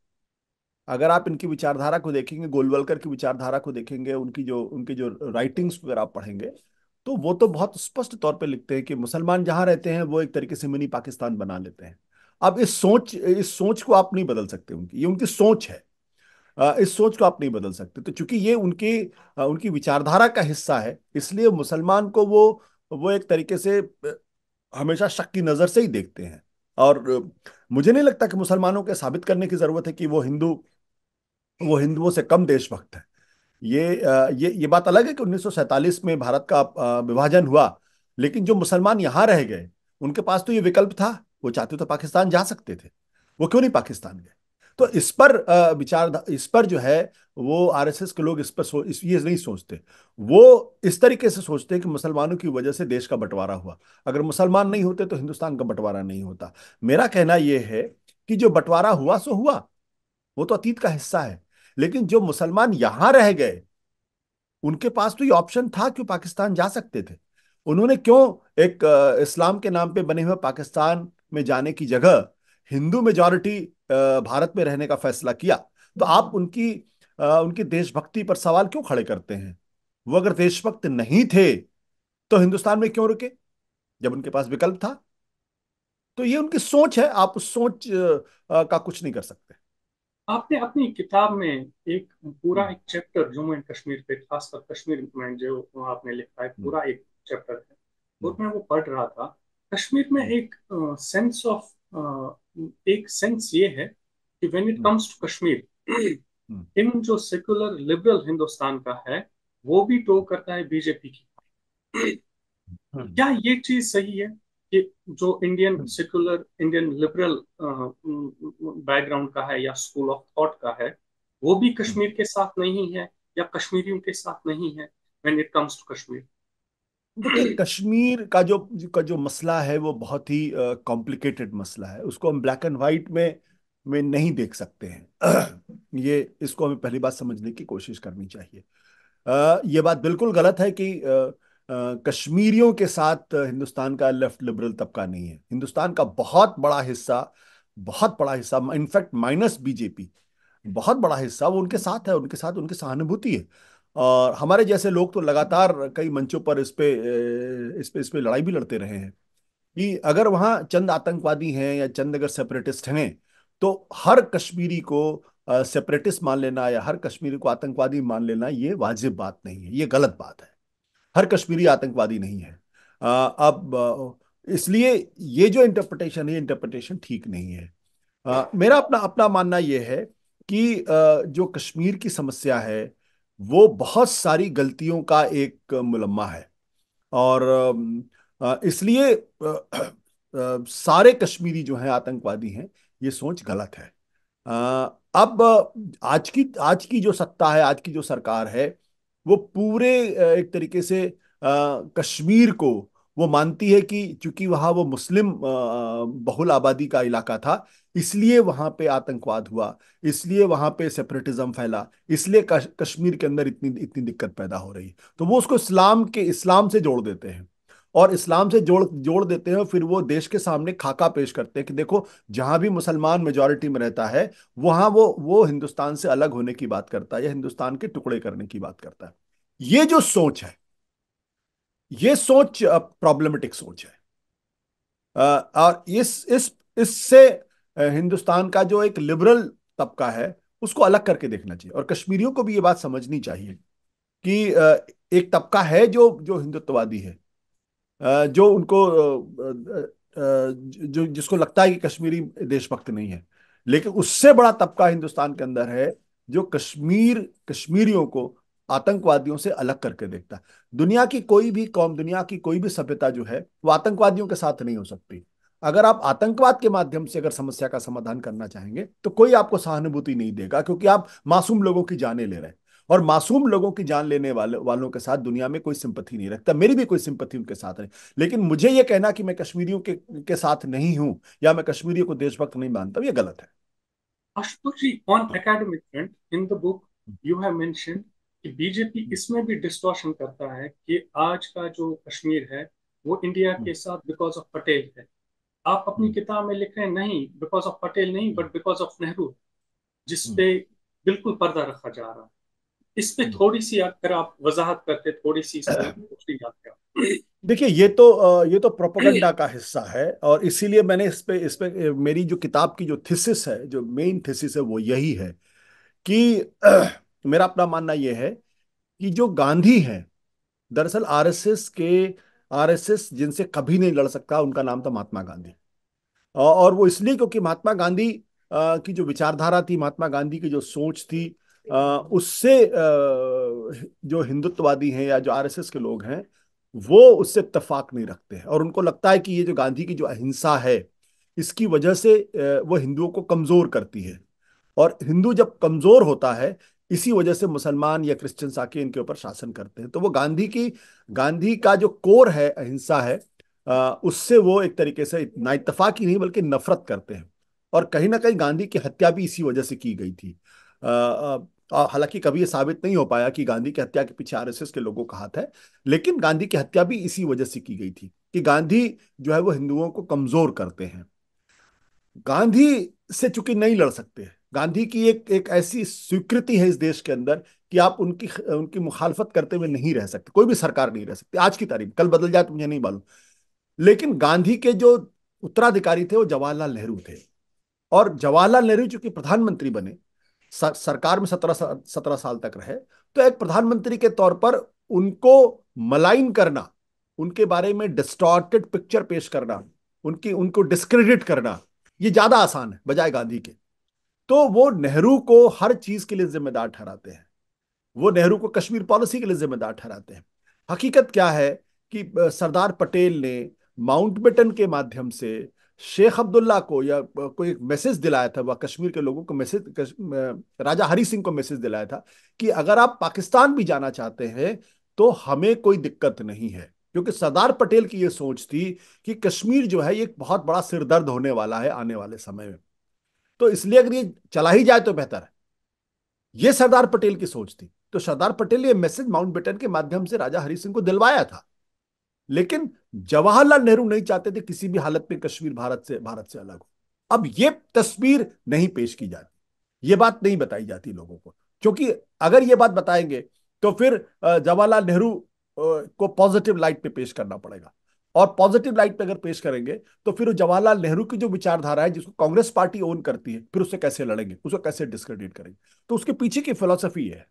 अगर आप इनकी विचारधारा को देखेंगे गोलवलकर की विचारधारा को देखेंगे उनकी जो उनकी जो राइटिंग्स वगैरह आप पढ़ेंगे तो वो तो बहुत स्पष्ट तौर पे लिखते हैं कि मुसलमान जहां रहते हैं वो एक तरीके से मिनी पाकिस्तान बना लेते हैं अब इस सोच इस सोच को आप नहीं बदल सकते उनकी ये उनकी सोच है इस सोच को आप नहीं बदल सकते तो चूंकि ये उनकी उनकी विचारधारा का हिस्सा है इसलिए मुसलमान को वो वो एक तरीके से हमेशा शक की नज़र से ही देखते हैं और मुझे नहीं लगता कि मुसलमानों के साबित करने की ज़रूरत है कि वो हिंदू वो हिंदुओं से कम देशभक्त है ये ये ये बात अलग है कि उन्नीस में भारत का विभाजन हुआ लेकिन जो मुसलमान यहाँ रह गए उनके पास तो ये विकल्प था वो चाहते तो पाकिस्तान जा सकते थे वो क्यों नहीं पाकिस्तान गए तो इस पर विचार इस पर जो है वो आरएसएस के लोग इस पर सो, इस ये नहीं सोचते वो इस तरीके से सोचते हैं कि मुसलमानों की वजह से देश का बंटवारा हुआ अगर मुसलमान नहीं होते तो हिंदुस्तान का बंटवारा नहीं होता मेरा कहना यह है कि जो बंटवारा हुआ सो हुआ वो तो अतीत का हिस्सा है लेकिन जो मुसलमान यहां रह गए उनके पास तो ये ऑप्शन था कि पाकिस्तान जा सकते थे उन्होंने क्यों एक इस्लाम के नाम पे बने हुए पाकिस्तान में जाने की जगह हिंदू मेजॉरिटी भारत में रहने का फैसला किया तो आप उनकी उनकी देशभक्ति पर सवाल क्यों खड़े करते हैं वो अगर देशभक्त नहीं थे तो हिंदुस्तान में क्यों रुके जब उनके पास विकल्प था तो ये उनकी सोच है आप उस सोच का कुछ नहीं कर सकते आपने अपनी किताब में एक पूरा हम्म। एक चैप्टर जम्मू एंड कश्मीर पे खासकर कश्मीर में जो आपने लिखा है हम्म। पूरा एक चैप्टर है और हम्म। मैं वो पढ़ रहा था कश्मीर में एक सेंस ऑफ एक सेंस ये है कि when it comes to Kashmir इन जो सेक्युलर लिबरल हिंदुस्तान का है वो भी टो तो करता है बीजेपी की hmm. क्या ये चीज सही है कि जो Indian secular Indian liberal background का है या स्कूल ऑफ थॉट का है वो भी कश्मीर hmm. के साथ नहीं है या कश्मीरियों के साथ नहीं है when it comes to Kashmir देखिए तो कश्मीर का जो का जो मसला है वो बहुत ही कॉम्प्लिकेटेड uh, मसला है उसको हम ब्लैक एंड वाइट में में नहीं देख सकते हैं <clears throat> ये इसको हमें पहली बात समझने की कोशिश करनी चाहिए uh, ये बात बिल्कुल गलत है कि uh, कश्मीरियों के साथ हिंदुस्तान का लेफ्ट लिबरल तबका नहीं है हिंदुस्तान का बहुत बड़ा हिस्सा बहुत बड़ा हिस्सा इनफैक्ट माइनस बीजेपी बहुत बड़ा हिस्सा वो उनके साथ है उनके साथ उनकी सहानुभूति है और हमारे जैसे लोग तो लगातार कई मंचों पर इस पे इस पे इस पे लड़ाई भी लड़ते रहे हैं कि अगर वहाँ चंद आतंकवादी हैं या चंद अगर सेपरेटिस्ट हैं तो हर कश्मीरी को सेपरेटिस्ट मान लेना या हर कश्मीरी को आतंकवादी मान लेना ये वाजिब बात नहीं है ये गलत बात है हर कश्मीरी आतंकवादी नहीं है आ, अब इसलिए ये जो इंटरप्रटेशन है इंटरप्रटेशन ठीक नहीं है आ, मेरा अपना अपना मानना ये है कि आ, जो कश्मीर की समस्या है वो बहुत सारी गलतियों का एक मुलम्मा है और इसलिए सारे कश्मीरी जो हैं आतंकवादी हैं ये सोच गलत है अब आज की आज की जो सत्ता है आज की जो सरकार है वो पूरे एक तरीके से कश्मीर को वो मानती है कि चूंकि वहाँ वो मुस्लिम बहुल आबादी का इलाका था इसलिए वहां पे आतंकवाद हुआ इसलिए वहां पे सेपरेटिज्म फैला इसलिए कश्मीर के अंदर इतनी इतनी दिक्कत पैदा हो रही तो वो उसको इस्लाम के इस्लाम से जोड़ देते हैं और इस्लाम से जोड़ जोड़ देते हैं फिर वो देश के सामने खाका पेश करते हैं कि देखो जहां भी मुसलमान मेजोरिटी में रहता है वहां वो वो हिंदुस्तान से अलग होने की बात करता है या हिंदुस्तान के टुकड़े करने की बात करता है ये जो सोच है ये सोच प्रॉब्लमेटिक सोच है और इस इस इससे हिंदुस्तान का जो एक लिबरल तबका है उसको अलग करके देखना चाहिए और कश्मीरियों को भी ये बात समझनी चाहिए कि एक तबका है जो जो हिंदुत्ववादी है जो उनको जो जिसको लगता है कि कश्मीरी देशभक्त नहीं है लेकिन उससे बड़ा तबका हिंदुस्तान के अंदर है जो कश्मीर कश्मीरियों को आतंकवादियों से अलग करके देखता है दुनिया की कोई भी कौम दुनिया की कोई भी सभ्यता जो है वो आतंकवादियों के साथ नहीं हो सकती अगर आप आतंकवाद के माध्यम से अगर समस्या का समाधान करना चाहेंगे तो कोई आपको सहानुभूति नहीं देगा क्योंकि आप मासूम लोगों की जाने ले रहे हैं और मासूम लोगों की जान लेने वाले वालों के साथ दुनिया में कोई सिंपत्ति नहीं रखता मेरी भी कोई सिंपत्ति उनके साथ है लेकिन मुझे यह कहना कि मैं कश्मीरियों के के साथ नहीं हूं या मैं कश्मीरियों को देशभक्त नहीं मानता यह गलत है बीजेपी हाँ। हाँ। इसमें भी डिस्टॉर्शन करता है कि आज का जो कश्मीर है वो इंडिया के हाँ। साथ बिकॉज ऑफ पटेल है आप अपनी किताब में लिख रहे हैं नहीं बिकॉज ऑफ पटेल नहीं बट बिकॉज ऑफ नेहरू जिसपे बिल्कुल पर्दा रखा जा रहा है इस पे हम्म। थोड़ी सी अगर आप वजाहत करते थोड़ी सी <coughs> देखिए ये तो ये तो प्रोपोगंडा का हिस्सा है और इसीलिए मैंने इस पे इस पे मेरी जो किताब की जो थीसिस है जो मेन थीसिस है वो यही है कि <clears throat> मेरा अपना मानना ये है कि जो गांधी हैं दरअसल आरएसएस के आरएसएस जिनसे कभी नहीं लड़ सकता उनका नाम था महात्मा गांधी और वो इसलिए क्योंकि महात्मा गांधी की जो विचारधारा थी महात्मा गांधी की जो सोच थी उससे जो हिंदुत्ववादी हैं या जो आरएसएस के लोग हैं वो उससे इतफाक नहीं रखते हैं और उनको लगता है कि ये जो गांधी की जो अहिंसा है इसकी वजह से वो हिंदुओं को कमज़ोर करती है और हिंदू जब कमज़ोर होता है इसी वजह से मुसलमान या क्रिश्चियन आके इनके ऊपर शासन करते हैं तो वो गांधी की गांधी का जो कोर है अहिंसा है आ, उससे वो एक तरीके से ना इतफाकी नहीं बल्कि नफरत करते हैं और कहीं ना कहीं गांधी की हत्या भी इसी वजह से की गई थी हालांकि कभी ये साबित नहीं हो पाया कि गांधी की हत्या के पीछे आरएसएस के लोगों का हाथ है लेकिन गांधी की हत्या भी इसी वजह से की गई थी कि गांधी जो है वो हिंदुओं को कमजोर करते हैं गांधी से चूंकि नहीं लड़ सकते हैं गांधी की एक एक ऐसी स्वीकृति है इस देश के अंदर कि आप उनकी उनकी मुखालफत करते हुए नहीं रह सकते कोई भी सरकार नहीं रह सकती आज की तारीख कल बदल जाए तो मुझे नहीं मालूम लेकिन गांधी के जो उत्तराधिकारी थे वो जवाहरलाल नेहरू थे और जवाहरलाल नेहरू चूंकि प्रधानमंत्री बने सरकार में सत्रह सत्रह साल तक रहे तो एक प्रधानमंत्री के तौर पर उनको मलाइन करना उनके बारे में डिस्टॉर्टेड पिक्चर पेश करना उनकी उनको डिस्क्रेडिट करना ये ज्यादा आसान है बजाय गांधी के तो वो नेहरू को हर चीज के लिए जिम्मेदार ठहराते हैं वो नेहरू को कश्मीर पॉलिसी के लिए जिम्मेदार ठहराते हैं हकीकत क्या है कि सरदार पटेल ने माउंटबेटन के माध्यम से शेख अब्दुल्ला को या कोई एक मैसेज दिलाया था वह कश्मीर के लोगों को मैसेज राजा हरी सिंह को मैसेज दिलाया था कि अगर आप पाकिस्तान भी जाना चाहते हैं तो हमें कोई दिक्कत नहीं है क्योंकि सरदार पटेल की यह सोच थी कि कश्मीर जो है एक बहुत बड़ा सिरदर्द होने वाला है आने वाले समय में तो इसलिए अगर ये चला ही जाए तो बेहतर है ये सरदार पटेल की सोच थी तो सरदार पटेल ने मैसेज माउंटबेटन के माध्यम से राजा हरि सिंह को दिलवाया था लेकिन जवाहरलाल नेहरू नहीं चाहते थे किसी भी हालत में कश्मीर भारत से भारत से अलग हो अब ये तस्वीर नहीं पेश की जाती ये बात नहीं बताई जाती लोगों को क्योंकि अगर ये बात बताएंगे तो फिर जवाहरलाल नेहरू को पॉजिटिव लाइट पे पेश करना पड़ेगा और पॉजिटिव लाइट पे अगर पेश करेंगे तो फिर जवाहरलाल नेहरू की जो विचारधारा है जिसको कांग्रेस पार्टी ओन करती है फिर उससे कैसे लड़ेंगे उसको कैसे डिस्क्रेडिट करेंगे तो उसके पीछे की फिलोसफी है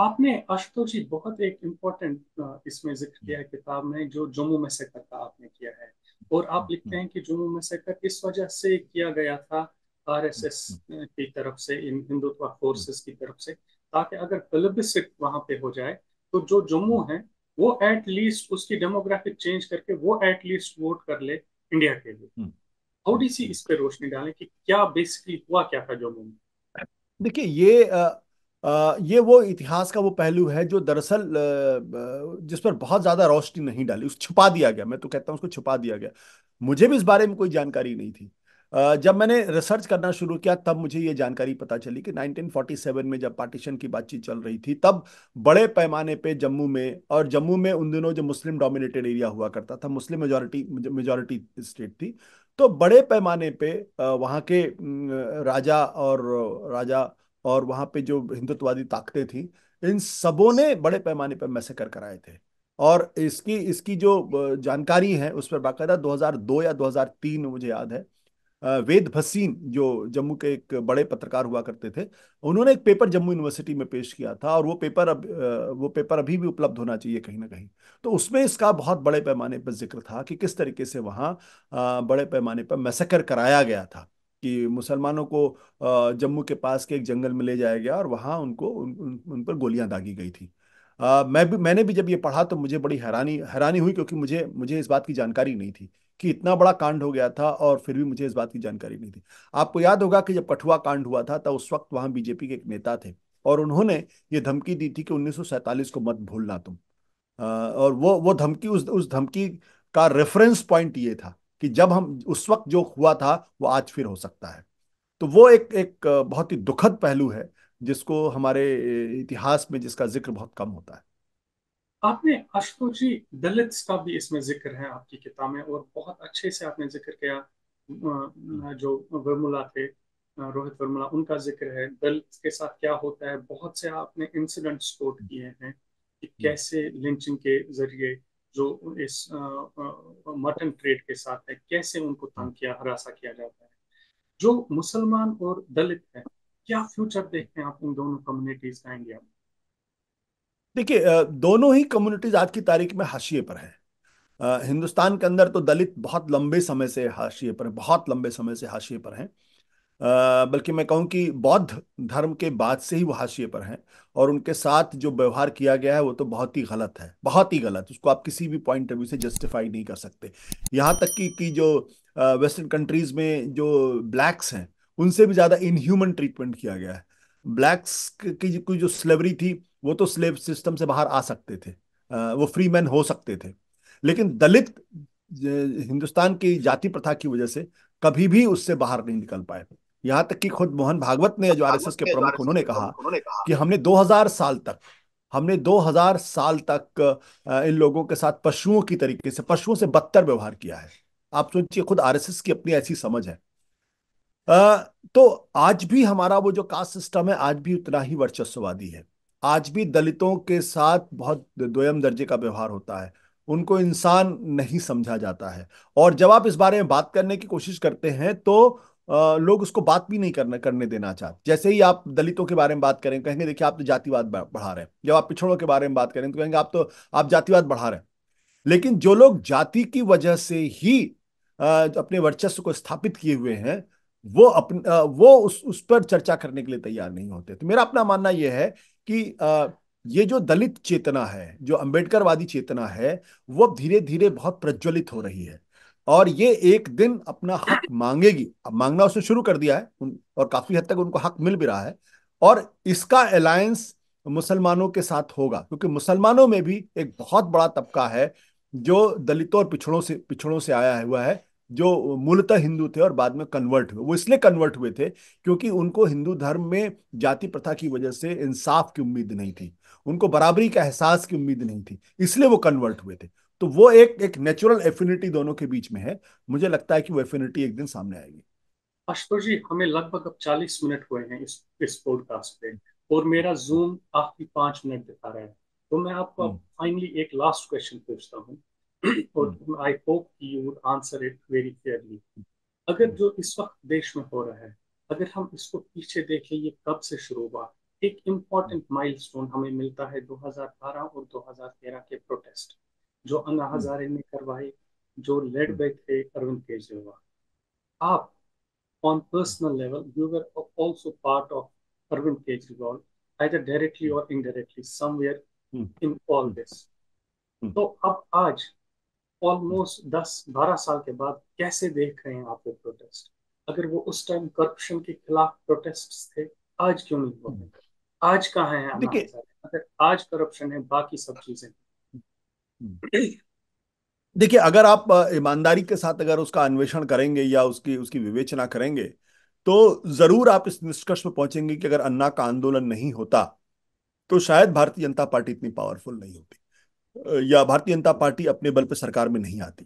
आपने आशुतोष जी बहुत एक इम्पोर्टेंट इसमें जिक्र किया है हम्म। किताब में जो जम्मू में सेकर का आपने किया है और आप हम्म। लिखते हैं कि जम्मू में सेकर कर इस वजह से किया गया था आरएसएस हम्म। की तरफ से इन हिंदुत्व फोर्सेस की तरफ से ताकि अगर प्लेबिसिट वहां पे हो जाए तो जो जम्मू है वो एट लीस्ट उसकी डेमोग्राफिक चेंज करके वो एट लीस्ट वोट कर ले इंडिया के लिए थोड़ी हम्म। सी इस पे रोशनी डालें कि क्या बेसिकली हुआ क्या था जो मूवमेंट देखिए ये आ, ये वो इतिहास का वो पहलू है जो दरअसल जिस पर बहुत ज़्यादा रोशनी नहीं डाली उस छुपा दिया गया मैं तो कहता हूँ उसको छुपा दिया गया मुझे भी इस बारे में कोई जानकारी नहीं थी जब मैंने रिसर्च करना शुरू किया तब मुझे ये जानकारी पता चली कि 1947 में जब पार्टीशन की बातचीत चल रही थी तब बड़े पैमाने पे जम्मू में और जम्मू में उन दिनों जो मुस्लिम डोमिनेटेड एरिया हुआ करता था मुस्लिम मेजोरिटी मेजोरिटी स्टेट थी तो बड़े पैमाने पे वहाँ के राजा और राजा और वहाँ पे जो हिंदुत्ववादी ताकतें थी इन सबों ने बड़े पैमाने पर मैसेकर कराए थे और इसकी इसकी जो जानकारी है उस पर बाकायदा 2002 या 2003 मुझे याद है वेद भसीन जो जम्मू के एक बड़े पत्रकार हुआ करते थे उन्होंने एक पेपर जम्मू यूनिवर्सिटी में पेश किया था और वो पेपर अब वो पेपर अभी भी उपलब्ध होना चाहिए कहीं ना कहीं तो उसमें इसका बहुत बड़े पैमाने पर जिक्र था कि किस तरीके से वहाँ बड़े पैमाने पर मैसेकर कराया गया था कि मुसलमानों को जम्मू के पास के एक जंगल में ले जाया गया और वहाँ उनको उन, उन, उन पर गोलियाँ दागी गई थी आ, मैं भी मैंने भी जब ये पढ़ा तो मुझे बड़ी हैरानी हैरानी हुई क्योंकि मुझे मुझे इस बात की जानकारी नहीं थी कि इतना बड़ा कांड हो गया था और फिर भी मुझे इस बात की जानकारी नहीं थी आपको याद होगा कि जब कठुआ कांड हुआ था तब उस वक्त वहां बीजेपी के एक नेता थे और उन्होंने ये धमकी दी थी कि उन्नीस को मत भूलना तुम और वो वो धमकी उस उस धमकी का रेफरेंस पॉइंट ये था कि जब हम उस वक्त जो हुआ था वो आज फिर हो सकता है तो वो एक एक बहुत ही दुखद पहलू है जिसको हमारे इतिहास में जिसका जिक्र बहुत कम होता है आपने आशुतोष जी दलित का भी इसमें जिक्र है आपकी किताब में और बहुत अच्छे से आपने जिक्र किया जो वर्मुला थे रोहित वर्मुला उनका जिक्र है दलित के साथ क्या होता है बहुत से आपने इंसिडेंट स्पोर्ट किए हैं कि हम्म। कैसे लिंचिंग के जरिए जो इस मटन ट्रेड के साथ है कैसे उनको तंग किया हरासा किया जाता है जो मुसलमान और दलित है क्या फ्यूचर देखते हैं आप इन दोनों कम्युनिटीज का इंडिया में देखिए दोनों ही कम्युनिटीज आज की तारीख में हाशिए पर है हिंदुस्तान के अंदर तो दलित बहुत लंबे समय से हाशिए पर बहुत लंबे समय से हाशिए पर हैं बल्कि मैं कहूं कि बौद्ध धर्म के बाद से ही वो हाशिए पर हैं और उनके साथ जो व्यवहार किया गया है वो तो बहुत ही गलत है बहुत ही गलत उसको आप किसी भी पॉइंट ऑफ व्यू से जस्टिफाई नहीं कर सकते यहाँ तक कि कि जो वेस्टर्न कंट्रीज में जो ब्लैक्स हैं उनसे भी ज़्यादा इनह्यूमन ट्रीटमेंट किया गया है ब्लैक्स की जो स्लेवरी थी वो तो स्लेव सिस्टम से बाहर आ सकते थे वो फ्री मैन हो सकते थे लेकिन दलित हिंदुस्तान की जाति प्रथा की वजह से कभी भी उससे बाहर नहीं निकल पाए यहाँ तक कि खुद मोहन भागवत ने जो आरएसएस के प्रमुख उन्होंने कहा कि हमने 2000 साल तक हमने 2000 साल तक इन लोगों के साथ पशुओं की तरीके से पशुओं से बदतर व्यवहार किया है आप सोचिए खुद आरएसएस की अपनी ऐसी समझ है आ, तो आज भी हमारा वो जो कास्ट सिस्टम है आज भी उतना ही वर्चस्ववादी है आज भी दलितों के साथ बहुत द्वयम दर्जे का व्यवहार होता है उनको इंसान नहीं समझा जाता है और जब आप इस बारे में बात करने की कोशिश करते हैं तो लोग उसको बात भी नहीं करना करने देना चाहते जैसे ही आप दलितों के बारे में बात करें कहेंगे देखिए आप तो जातिवाद बढ़ा रहे हैं जब आप पिछड़ों के बारे में बात करें तो कहेंगे आप तो आप जातिवाद बढ़ा रहे हैं लेकिन जो लोग जाति की वजह से ही अपने वर्चस्व को स्थापित किए हुए हैं वो अपने वो उस उस पर चर्चा करने के लिए तैयार नहीं होते तो मेरा अपना मानना यह है कि ये जो दलित चेतना है जो अंबेडकरवादी चेतना है वो धीरे धीरे बहुत प्रज्वलित हो रही है और ये एक दिन अपना हक मांगेगी अब मांगना उसने शुरू कर दिया है और काफी हद तक उनको हक मिल भी रहा है और इसका अलायंस मुसलमानों के साथ होगा क्योंकि मुसलमानों में भी एक बहुत बड़ा तबका है जो दलितों और पिछड़ों से पिछड़ों से आया हुआ है जो मूलतः हिंदू थे और बाद में कन्वर्ट हुए वो इसलिए कन्वर्ट हुए थे क्योंकि उनको हिंदू धर्म में जाति प्रथा की वजह से इंसाफ की उम्मीद नहीं थी उनको बराबरी का एहसास की उम्मीद नहीं थी इसलिए वो कन्वर्ट हुए थे तो वो एक एक नेचुरल एफिनिटी दोनों के बीच में है मुझे लगता है कि वो एफिनिटी एक दिन सामने आएगी अशोक जी हमें लगभग अब चालीस मिनट हुए हैं इस इस पॉडकास्ट पे और मेरा जूम आपकी पांच मिनट दिखा रहा है तो मैं आपको फाइनली हम्म। एक लास्ट क्वेश्चन पूछता हूँ <clears throat> और hmm. I hope you would answer it very clearly अगर जो इस वक्त देश में हो रहा है अगर हम इसको पीछे देखें ये कब से शुरू हुआ एक इम्पॉर्टेंट हम्म। माइल हमें मिलता है 2012 और 2013 के प्रोटेस्ट जो अन्ना हजारे हम्म। ने करवाए जो लेड बाय थे अरविंद केजरीवाल आप on personal level you were also part of Arvind Kejriwal either directly और indirectly somewhere in all this तो अब आज ऑलमोस्ट दस बारह साल के बाद कैसे देख रहे हैं आप वो प्रोटेस्ट अगर वो उस टाइम करप्शन के खिलाफ प्रोटेस्ट थे आज क्यों नहीं हुआ आज कहाँ है अगर आज करप्शन है बाकी सब चीजें देखिए अगर आप ईमानदारी के साथ अगर उसका अन्वेषण करेंगे या उसकी उसकी विवेचना करेंगे तो जरूर आप इस निष्कर्ष पर पहुंचेंगे कि अगर अन्ना का आंदोलन नहीं होता तो शायद भारतीय जनता पार्टी इतनी पावरफुल नहीं होती या भारतीय जनता पार्टी अपने बल पर सरकार में नहीं आती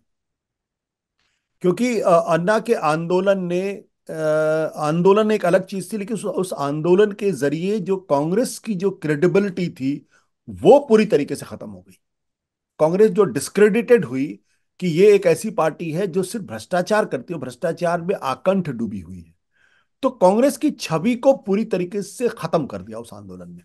क्योंकि अन्ना के आंदोलन ने आंदोलन एक अलग चीज थी लेकिन उस, आंदोलन के जरिए जो कांग्रेस की जो क्रेडिबिलिटी थी वो पूरी तरीके से खत्म हो गई कांग्रेस जो डिस्क्रेडिटेड हुई कि ये एक ऐसी पार्टी है जो सिर्फ भ्रष्टाचार करती है भ्रष्टाचार में आकंठ डूबी हुई है तो कांग्रेस की छवि को पूरी तरीके से खत्म कर दिया उस आंदोलन ने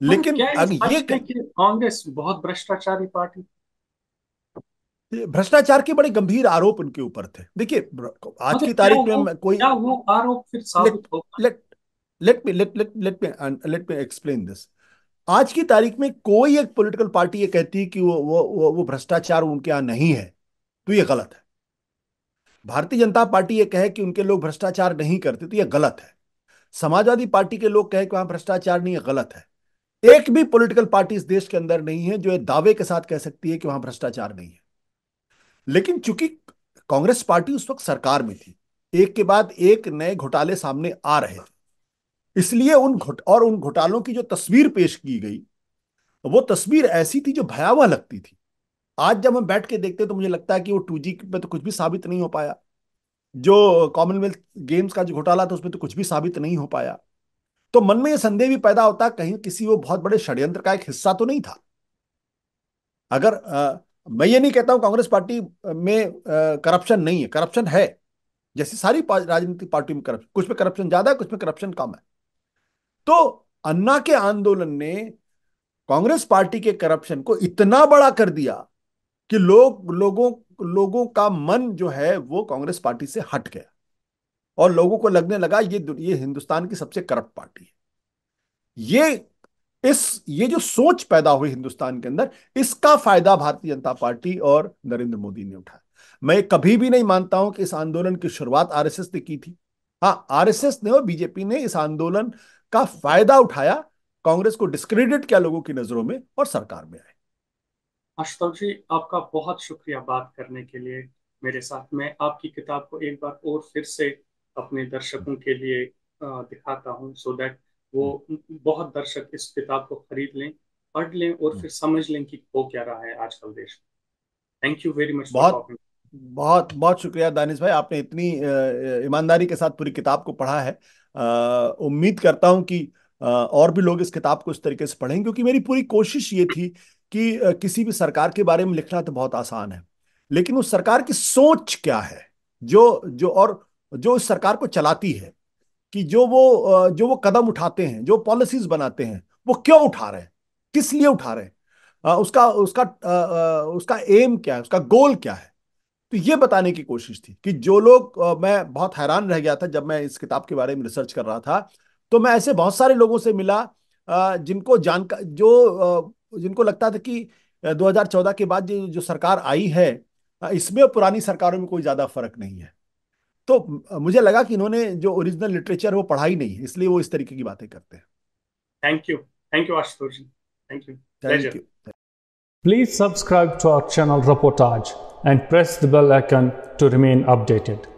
तो लेकिन अब ये कांग्रेस बहुत भ्रष्टाचारी पार्टी भ्रष्टाचार के बड़े गंभीर आरोप उनके ऊपर थे देखिए आज तो की तारीख में कोई क्या वो आरोप फिर साबित let me let let let me let me explain this आज की तारीख में कोई एक पॉलिटिकल पार्टी ये कहती है कि वो वो वो भ्रष्टाचार उनके यहां नहीं है तो ये गलत है भारतीय जनता पार्टी ये कहे कि उनके लोग भ्रष्टाचार नहीं करते तो ये गलत है समाजवादी पार्टी के लोग कहे कि वहां भ्रष्टाचार नहीं है गलत है एक भी पॉलिटिकल पार्टी इस देश के अंदर नहीं है जो ये दावे के साथ कह सकती है कि वहां भ्रष्टाचार नहीं है लेकिन चूंकि कांग्रेस पार्टी उस वक्त सरकार में थी एक के बाद एक नए घोटाले सामने आ रहे थे इसलिए उन घोट और उन घोटालों की जो तस्वीर पेश की गई वो तस्वीर ऐसी थी जो भयावह लगती थी आज जब हम बैठ के देखते हैं तो मुझे लगता है कि वो टू जी में तो कुछ भी साबित नहीं हो पाया जो कॉमनवेल्थ गेम्स का जो घोटाला था उसमें तो कुछ भी साबित नहीं हो पाया तो मन में यह संदेह भी पैदा होता कहीं किसी वो बहुत बड़े षड्यंत्र का एक हिस्सा तो नहीं था अगर आ, मैं ये नहीं कहता हूं कांग्रेस पार्टी में करप्शन नहीं है करप्शन है जैसे सारी राजनीतिक पार्टी में करप्शन कुछ में करप्शन ज्यादा है कुछ में करप्शन कम है तो अन्ना के आंदोलन ने कांग्रेस पार्टी के करप्शन को इतना बड़ा कर दिया कि लोग लोगों लोगों का मन जो है वो कांग्रेस पार्टी से हट गया और लोगों को लगने लगा ये ये हिंदुस्तान की सबसे करप्ट पार्टी है ये इस ये जो सोच पैदा हुई हिंदुस्तान के अंदर इसका फायदा भारतीय जनता पार्टी और नरेंद्र मोदी ने उठाया मैं कभी भी नहीं मानता हूं कि इस आंदोलन की शुरुआत आरएसएस ने की थी हाँ आरएसएस ने और बीजेपी ने इस आंदोलन का फायदा उठाया कांग्रेस को डिस्क्रेडिट किया लोगों की नजरों में और सरकार में आए अशतव जी आपका बहुत शुक्रिया बात करने के लिए मेरे साथ में आपकी किताब को एक बार और फिर से अपने दर्शकों हम्म। के लिए दिखाता हूँ सो so दैट वो हम्म। बहुत दर्शक इस किताब को खरीद लें पढ़ लें और हम्म। फिर समझ लें कि हो क्या रहा है आजकल देश थैंक यू वेरी मच बहुत बहुत बहुत शुक्रिया दानिश भाई आपने इतनी ईमानदारी के साथ पूरी किताब को पढ़ा है उम्मीद करता हूं कि और भी लोग इस किताब को इस तरीके से पढ़ें क्योंकि मेरी पूरी कोशिश ये थी कि किसी भी सरकार के बारे में लिखना तो बहुत आसान है लेकिन उस सरकार की सोच क्या है जो जो और जो इस सरकार को चलाती है कि जो वो जो वो कदम उठाते हैं जो पॉलिसीज बनाते हैं वो क्यों उठा रहे हैं किस लिए उठा रहे हैं उसका उसका उसका एम क्या है उसका गोल क्या है तो ये बताने की कोशिश थी कि जो लोग मैं बहुत हैरान रह गया था जब मैं इस किताब के बारे में रिसर्च कर रहा था तो मैं ऐसे बहुत सारे लोगों से मिला जिनको जानकार जो जिनको लगता था कि 2014 के बाद जो सरकार आई है इसमें पुरानी सरकारों में कोई ज़्यादा फर्क नहीं है तो मुझे लगा कि इन्होंने जो ओरिजिनल लिटरेचर वो पढ़ा ही नहीं इसलिए वो इस तरीके की बातें करते हैं thank you thank you thank you thank you please subscribe to our channel Reportage and press the bell icon to remain updated